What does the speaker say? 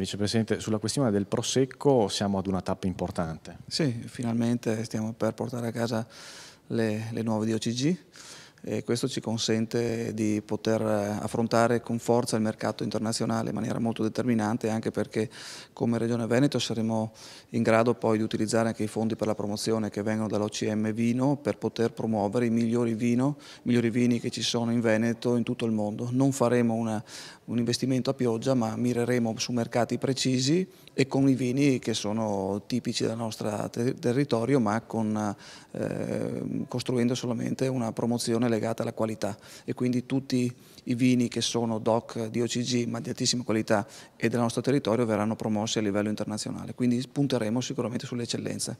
Vicepresidente, sulla questione del Prosecco siamo ad una tappa importante. Sì, finalmente stiamo per portare a casa le, le nuove DOCG e questo ci consente di poter eh, affrontare con forza il mercato internazionale in maniera molto determinante anche perché come Regione Veneto saremo in grado poi di utilizzare anche i fondi per la promozione che vengono dall'OCM Vino per poter promuovere i migliori, vino, migliori vini che ci sono in Veneto e in tutto il mondo. Non faremo una, un investimento a pioggia ma mireremo su mercati precisi e con i vini che sono tipici del nostro ter territorio ma con, eh, costruendo solamente una promozione legata alla qualità e quindi tutti i vini che sono DOC di OCG ma di altissima qualità e del nostro territorio verranno promossi a livello internazionale, quindi punteremo sicuramente sulle eccellenze.